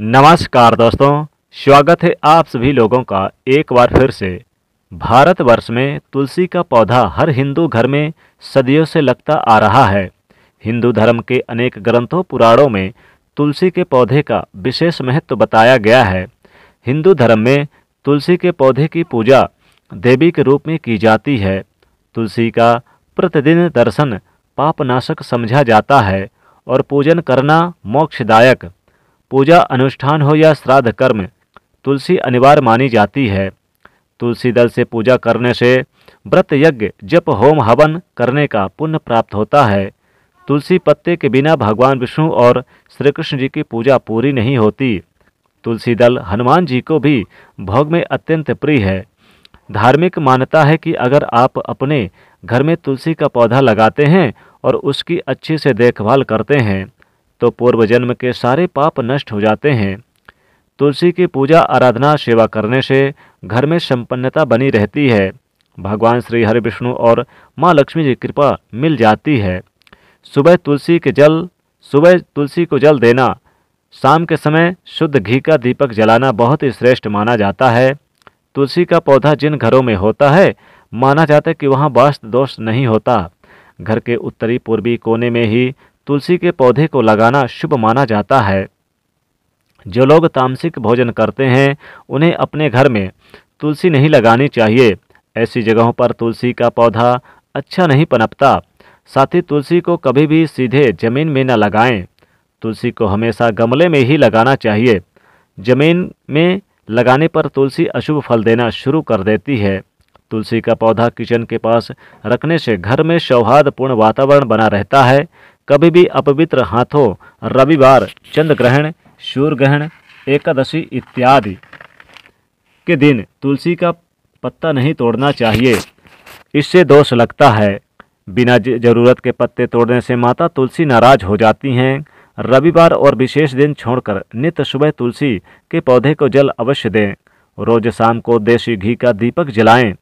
नमस्कार दोस्तों स्वागत है आप सभी लोगों का एक बार फिर से भारतवर्ष में तुलसी का पौधा हर हिंदू घर में सदियों से लगता आ रहा है हिंदू धर्म के अनेक ग्रंथों पुराणों में तुलसी के पौधे का विशेष महत्व बताया गया है हिंदू धर्म में तुलसी के पौधे की पूजा देवी के रूप में की जाती है तुलसी का प्रतिदिन दर्शन पापनाशक समझा जाता है और पूजन करना मोक्षदायक पूजा अनुष्ठान हो या श्राद्ध कर्म तुलसी अनिवार्य मानी जाती है तुलसी दल से पूजा करने से व्रत यज्ञ जप होम हवन करने का पुण्य प्राप्त होता है तुलसी पत्ते के बिना भगवान विष्णु और श्री कृष्ण जी की पूजा पूरी नहीं होती तुलसी दल हनुमान जी को भी भोग में अत्यंत प्रिय है धार्मिक मान्यता है कि अगर आप अपने घर में तुलसी का पौधा लगाते हैं और उसकी अच्छे से देखभाल करते हैं तो पूर्व जन्म के सारे पाप नष्ट हो जाते हैं तुलसी की पूजा आराधना सेवा करने से घर में संपन्नता बनी रहती है भगवान श्री हरि विष्णु और माँ लक्ष्मी की कृपा मिल जाती है सुबह तुलसी के जल सुबह तुलसी को जल देना शाम के समय शुद्ध घी का दीपक जलाना बहुत ही श्रेष्ठ माना जाता है तुलसी का पौधा जिन घरों में होता है माना जाता है कि वहाँ वास्तु दोष नहीं होता घर के उत्तरी पूर्वी कोने में ही तुलसी के पौधे को लगाना शुभ माना जाता है जो लोग तामसिक भोजन करते हैं उन्हें अपने घर में तुलसी नहीं लगानी चाहिए ऐसी जगहों पर तुलसी का पौधा अच्छा नहीं पनपता साथ ही तुलसी को कभी भी सीधे जमीन में न लगाएं तुलसी को हमेशा गमले में ही लगाना चाहिए जमीन में लगाने पर तुलसी अशुभ फल देना शुरू कर देती है तुलसी का पौधा किचन के पास रखने से घर में सौहार्दपूर्ण वातावरण बना रहता है कभी भी अपवित्र हाथों रविवार चंद्र ग्रहण सूर्य ग्रहण एकादशी इत्यादि के दिन तुलसी का पत्ता नहीं तोड़ना चाहिए इससे दोष लगता है बिना जरूरत के पत्ते तोड़ने से माता तुलसी नाराज हो जाती हैं रविवार और विशेष दिन छोड़कर नित्य सुबह तुलसी के पौधे को जल अवश्य दें रोज शाम को देसी घी का दीपक जलाएं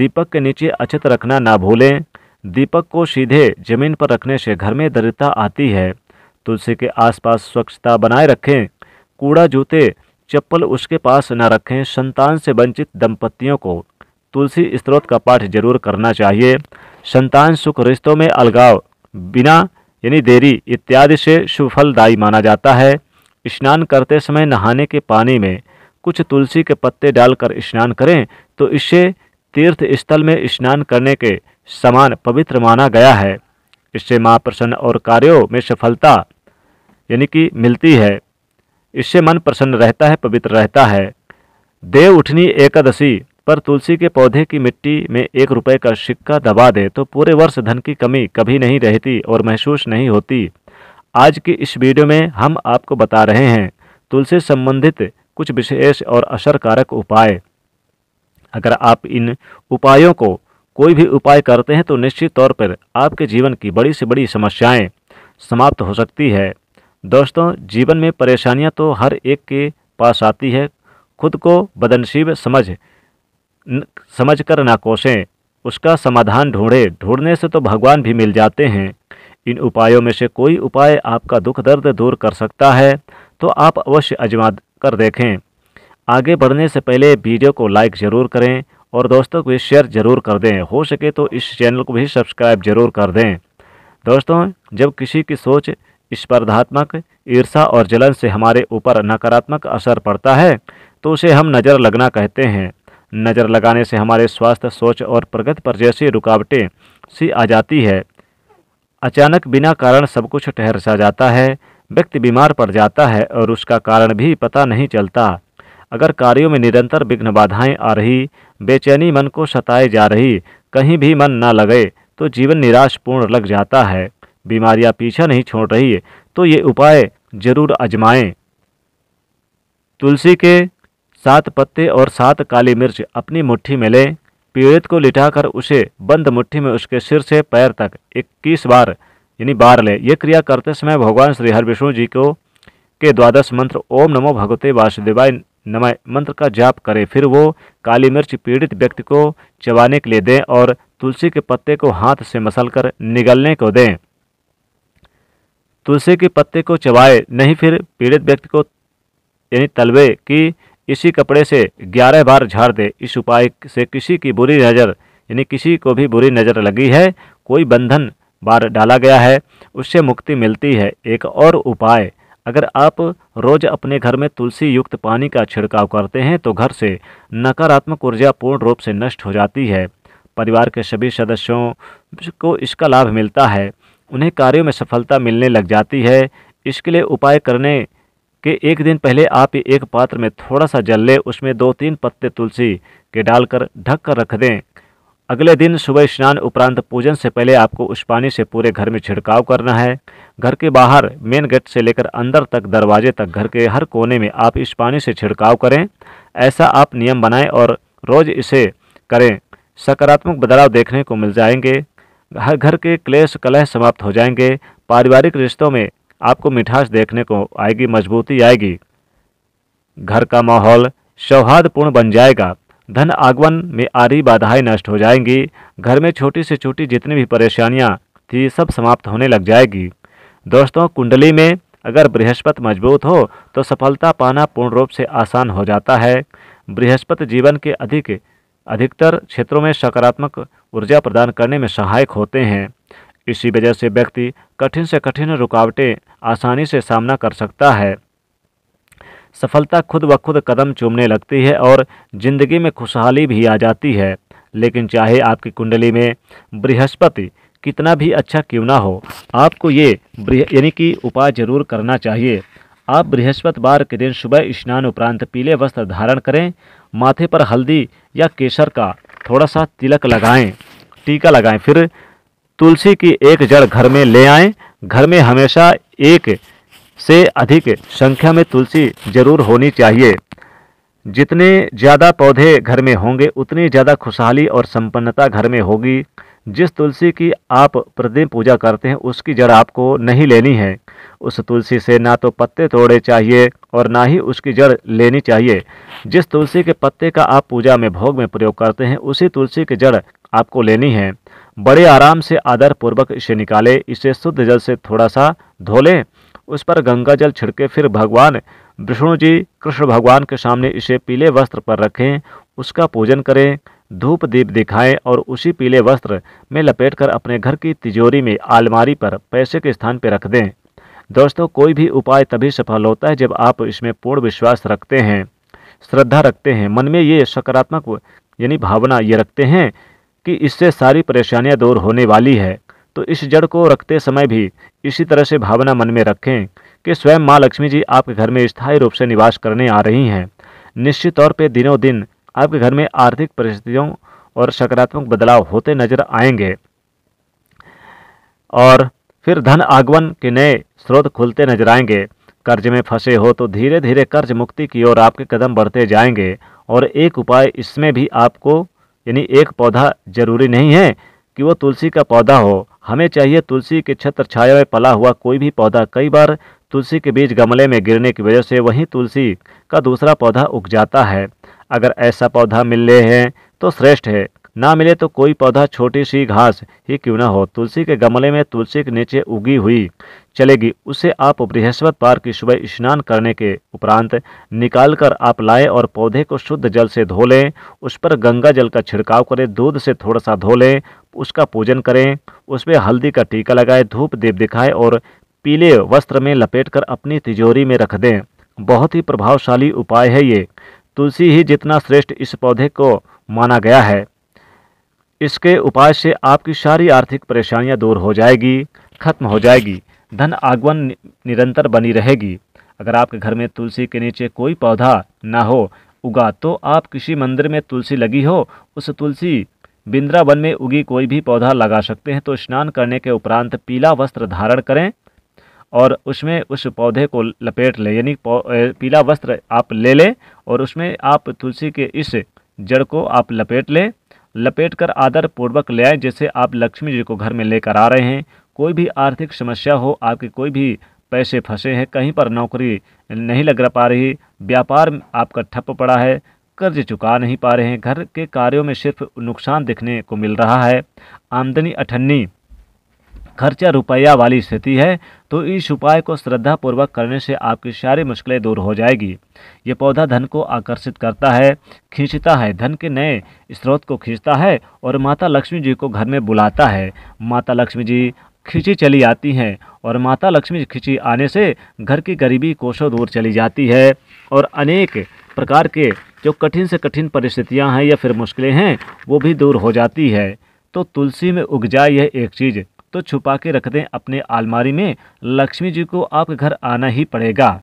दीपक के नीचे अछत रखना ना भूलें दीपक को सीधे जमीन पर रखने से घर में दरिद्रता आती है तुलसी के आसपास स्वच्छता बनाए रखें कूड़ा जूते चप्पल उसके पास न रखें संतान से वंचित दंपतियों को तुलसी स्त्रोत का पाठ जरूर करना चाहिए संतान सुख रिश्तों में अलगाव बिना यानी देरी इत्यादि से सुफलदायी माना जाता है स्नान करते समय नहाने के पानी में कुछ तुलसी के पत्ते डालकर स्नान करें तो इससे तीर्थ स्थल में स्नान करने के समान पवित्र माना गया है इससे मां प्रसन्न और कार्यों में सफलता यानी कि मिलती है इससे मन प्रसन्न रहता है पवित्र रहता है देव उठनी एकादशी पर तुलसी के पौधे की मिट्टी में एक रुपए का सिक्का दबा दे तो पूरे वर्ष धन की कमी कभी नहीं रहती और महसूस नहीं होती आज की इस वीडियो में हम आपको बता रहे हैं तुलसी संबंधित कुछ विशेष और असरकारक उपाय अगर आप इन उपायों को कोई भी उपाय करते हैं तो निश्चित तौर पर आपके जीवन की बड़ी से बड़ी समस्याएं समाप्त हो सकती है दोस्तों जीवन में परेशानियां तो हर एक के पास आती है खुद को बदनसीब समझ न, समझ कर ना कोसें उसका समाधान ढूंढे ढूंढने से तो भगवान भी मिल जाते हैं इन उपायों में से कोई उपाय आपका दुख दर्द दूर कर सकता है तो आप अवश्य अजमा कर देखें आगे बढ़ने से पहले वीडियो को लाइक ज़रूर करें और दोस्तों को भी शेयर ज़रूर कर दें हो सके तो इस चैनल को भी सब्सक्राइब जरूर कर दें दोस्तों जब किसी की सोच स्पर्धात्मक ईर्षा और जलन से हमारे ऊपर नकारात्मक असर पड़ता है तो उसे हम नज़र लगना कहते हैं नज़र लगाने से हमारे स्वास्थ्य सोच और प्रगति पर जैसी रुकावटें सी आ जाती है अचानक बिना कारण सब कुछ ठहर सा जाता है व्यक्ति बीमार पड़ जाता है और उसका कारण भी पता नहीं चलता अगर कार्यों में निरंतर विघ्न बाधाएं आ रही बेचैनी मन को सताए जा रही कहीं भी मन न लगे तो जीवन निराशपूर्ण लग जाता है बीमारियां पीछा नहीं छोड़ रही तो ये उपाय जरूर आजमाएं तुलसी के सात पत्ते और सात काली मिर्च अपनी मुट्ठी में लें पीड़ित को लिटाकर उसे बंद मुट्ठी में उसके सिर से पैर तक 21 बार यानी बार लें यह क्रिया करते समय भगवान श्री हर विष्णु जी को के द्वादश मंत्र ओम नमो भगवते वासुदेवाय नमः मंत्र का जाप करें फिर वो काली मिर्च पीड़ित व्यक्ति को चबाने के लिए दें और तुलसी के पत्ते को हाथ से मसलकर निगलने को दें तुलसी के पत्ते को चबाए नहीं फिर पीड़ित व्यक्ति को यानी तलवे की इसी कपड़े से ग्यारह बार झाड़ दे इस उपाय से किसी की बुरी नज़र यानी किसी को भी बुरी नज़र लगी है कोई बंधन बार डाला गया है उससे मुक्ति मिलती है एक और उपाय अगर आप रोज अपने घर में तुलसी युक्त पानी का छिड़काव करते हैं तो घर से नकारात्मक ऊर्जा पूर्ण रूप से नष्ट हो जाती है परिवार के सभी सदस्यों को इसका लाभ मिलता है उन्हें कार्यों में सफलता मिलने लग जाती है इसके लिए उपाय करने के एक दिन पहले आप एक पात्र में थोड़ा सा जल लें उसमें दो तीन पत्ते तुलसी के डालकर ढक कर रख दें अगले दिन सुबह स्नान उपरांत पूजन से पहले आपको उस पानी से पूरे घर में छिड़काव करना है घर के बाहर मेन गेट से लेकर अंदर तक दरवाजे तक घर के हर कोने में आप इस पानी से छिड़काव करें ऐसा आप नियम बनाएं और रोज़ इसे करें सकारात्मक बदलाव देखने को मिल जाएंगे हर घर के क्लेश कलह समाप्त हो जाएंगे पारिवारिक रिश्तों में आपको मिठास देखने को आएगी मजबूती आएगी घर का माहौल सौहार्दपूर्ण बन जाएगा धन आगमन में आ रही बाधाएं नष्ट हो जाएंगी घर में छोटी से छोटी जितनी भी परेशानियाँ थी सब समाप्त होने लग जाएगी दोस्तों कुंडली में अगर बृहस्पति मजबूत हो तो सफलता पाना पूर्ण रूप से आसान हो जाता है बृहस्पति जीवन के अधिक अधिकतर क्षेत्रों में सकारात्मक ऊर्जा प्रदान करने में सहायक होते हैं इसी वजह से व्यक्ति कठिन से कठिन रुकावटें आसानी से सामना कर सकता है सफलता खुद ब खुद कदम चूमने लगती है और ज़िंदगी में खुशहाली भी आ जाती है लेकिन चाहे आपकी कुंडली में बृहस्पति कितना भी अच्छा क्यों ना हो आपको ये यानी कि उपाय जरूर करना चाहिए आप बृहस्पतिवार के दिन सुबह स्नान उपरांत पीले वस्त्र धारण करें माथे पर हल्दी या केसर का थोड़ा सा तिलक लगाएं टीका लगाएं फिर तुलसी की एक जड़ घर में ले आएं घर में हमेशा एक से अधिक संख्या में तुलसी जरूर होनी चाहिए जितने ज़्यादा पौधे घर में होंगे उतनी ज़्यादा खुशहाली और संपन्नता घर में होगी जिस तुलसी की आप प्रतिदिन पूजा करते हैं उसकी जड़ आपको नहीं लेनी है उस तुलसी से ना तो पत्ते तोड़े चाहिए और ना ही उसकी जड़ लेनी चाहिए जिस तुलसी के पत्ते का आप पूजा में भोग में प्रयोग करते हैं उसी तुलसी की जड़ आपको लेनी है बड़े आराम से आदरपूर्वक इसे निकालें इसे शुद्ध जल से थोड़ा सा धो लें उस पर गंगा जल छिड़के फिर भगवान विष्णु जी कृष्ण भगवान के सामने इसे पीले वस्त्र पर रखें उसका पूजन करें धूप दीप दिखाएं और उसी पीले वस्त्र में लपेटकर अपने घर की तिजोरी में आलमारी पर पैसे के स्थान पर रख दें दोस्तों कोई भी उपाय तभी सफल होता है जब आप इसमें पूर्ण विश्वास रखते हैं श्रद्धा रखते हैं मन में ये सकारात्मक यानी भावना ये रखते हैं कि इससे सारी परेशानियां दूर होने वाली है तो इस जड़ को रखते समय भी इसी तरह से भावना मन में रखें कि स्वयं माँ लक्ष्मी जी आपके घर में स्थायी रूप से निवास करने आ रही हैं निश्चित तौर पर दिनों दिन आपके घर में आर्थिक परिस्थितियों और सकारात्मक बदलाव होते नजर आएंगे और फिर धन आगमन के नए स्रोत खुलते नजर आएंगे कर्ज में फंसे हो तो धीरे धीरे कर्ज मुक्ति की ओर आपके कदम बढ़ते जाएंगे और एक उपाय इसमें भी आपको यानी एक पौधा जरूरी नहीं है कि वो तुलसी का पौधा हो हमें चाहिए तुलसी के छत्र छाया में पला हुआ कोई भी पौधा कई बार तुलसी के बीज गमले में गिरने की वजह से वहीं तुलसी का दूसरा पौधा उग जाता है अगर ऐसा पौधा मिल रहे हैं तो श्रेष्ठ है ना मिले तो कोई पौधा छोटी सी घास ही क्यों ना हो तुलसी के गमले में तुलसी के नीचे उगी हुई चलेगी उसे आप बृहस्पत पार की सुबह स्नान करने के उपरांत निकाल कर आप लाए और पौधे को शुद्ध जल से धो लें उस पर गंगा जल का छिड़काव करें दूध से थोड़ा सा धो लें उसका पूजन करें उसमें हल्दी का टीका लगाए धूप देव दिखाए और पीले वस्त्र में लपेट अपनी तिजोरी में रख दें बहुत ही प्रभावशाली उपाय है ये तुलसी ही जितना श्रेष्ठ इस पौधे को माना गया है इसके उपाय से आपकी सारी आर्थिक परेशानियां दूर हो जाएगी खत्म हो जाएगी धन आगमन निरंतर बनी रहेगी अगर आपके घर में तुलसी के नीचे कोई पौधा ना हो उगा तो आप किसी मंदिर में तुलसी लगी हो उस तुलसी बिंद्रावन में उगी कोई भी पौधा लगा सकते हैं तो स्नान करने के उपरांत पीला वस्त्र धारण करें और उसमें उस पौधे को लपेट लें यानी पीला वस्त्र आप ले लें और उसमें आप तुलसी के इस जड़ को आप लपेट लें लपेट कर पूर्वक ले आए जैसे आप लक्ष्मी जी को घर में लेकर आ रहे हैं कोई भी आर्थिक समस्या हो आपके कोई भी पैसे फंसे हैं कहीं पर नौकरी नहीं लग पा रही व्यापार आपका ठप पड़ा है कर्ज चुका नहीं पा रहे हैं घर के कार्यों में सिर्फ नुकसान देखने को मिल रहा है आमदनी अठन्नी खर्चा रुपया वाली स्थिति है तो इस उपाय को श्रद्धापूर्वक करने से आपकी सारी मुश्किलें दूर हो जाएगी ये पौधा धन को आकर्षित करता है खींचता है धन के नए स्रोत को खींचता है और माता लक्ष्मी जी को घर में बुलाता है माता लक्ष्मी जी खिंची चली आती हैं और माता लक्ष्मी खिंची आने से घर की गरीबी कोशों दूर चली जाती है और अनेक प्रकार के जो कठिन से कठिन परिस्थितियां हैं या फिर मुश्किलें हैं वो भी दूर हो जाती है तो तुलसी में उग जाए यह एक चीज़ तो छुपा के रख दें अपने आलमारी में लक्ष्मी जी को आपके घर आना ही पड़ेगा